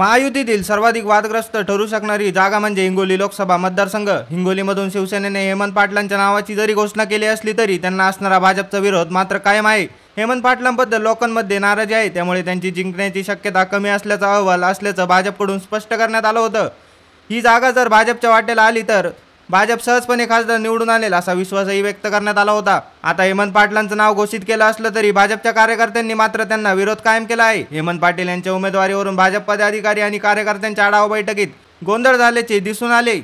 महायुतीतील सर्वाधिक वादग्रस्त ठरू शकणारी जागा म्हणजे हिंगोली लोकसभा मतदारसंघ हिंगोलीमधून शिवसेनेने हेमंत पाटलांच्या नावाची जरी घोषणा केली असली तरी त्यांना असणारा भाजपचा विरोध मात्र कायम आहे हेमंत पाटलांबद्दल लोकांमध्ये नाराजी आहे त्यामुळे त्यांची जिंकण्याची शक्यता कमी असल्याचा अहवाल असल्याचं भाजपकडून स्पष्ट करण्यात आलं होतं ही जागा जर भाजपच्या वाटेला आली तर भाजप सहजपणे खासदार निवडून आणेल असा विश्वासही व्यक्त करण्यात आला होता आता हेमंत पाटलांचं नाव घोषित केलं असलं तरी भाजपच्या कार्यकर्त्यांनी मात्र त्यांना विरोध कायम केला आहे हेमंत पाटील यांच्या उमेदवारीवरून भाजप पदाधिकारी आणि कार्यकर्त्यांच्या आढावा बैठकीत गोंधळ झाल्याचे दिसून आले